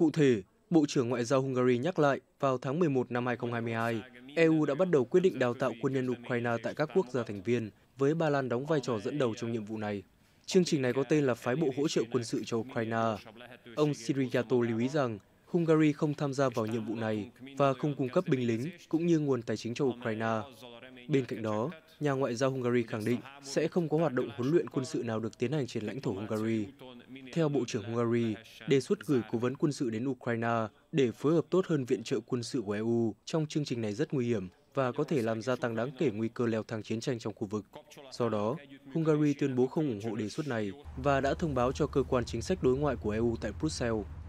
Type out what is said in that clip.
Cụ thể, Bộ trưởng Ngoại giao Hungary nhắc lại, vào tháng 11 năm 2022, EU đã bắt đầu quyết định đào tạo quân nhân Ukraine tại các quốc gia thành viên, với Ba Lan đóng vai trò dẫn đầu trong nhiệm vụ này. Chương trình này có tên là Phái bộ hỗ trợ quân sự cho Ukraine. Ông Siriato lưu ý rằng, Hungary không tham gia vào nhiệm vụ này và không cung cấp binh lính cũng như nguồn tài chính cho Ukraine. Bên cạnh đó, nhà ngoại giao Hungary khẳng định sẽ không có hoạt động huấn luyện quân sự nào được tiến hành trên lãnh thổ Hungary. Theo Bộ trưởng Hungary, đề xuất gửi cố vấn quân sự đến Ukraine để phối hợp tốt hơn viện trợ quân sự của EU trong chương trình này rất nguy hiểm và có thể làm gia tăng đáng kể nguy cơ leo thang chiến tranh trong khu vực. Sau đó, Hungary tuyên bố không ủng hộ đề xuất này và đã thông báo cho cơ quan chính sách đối ngoại của EU tại Brussels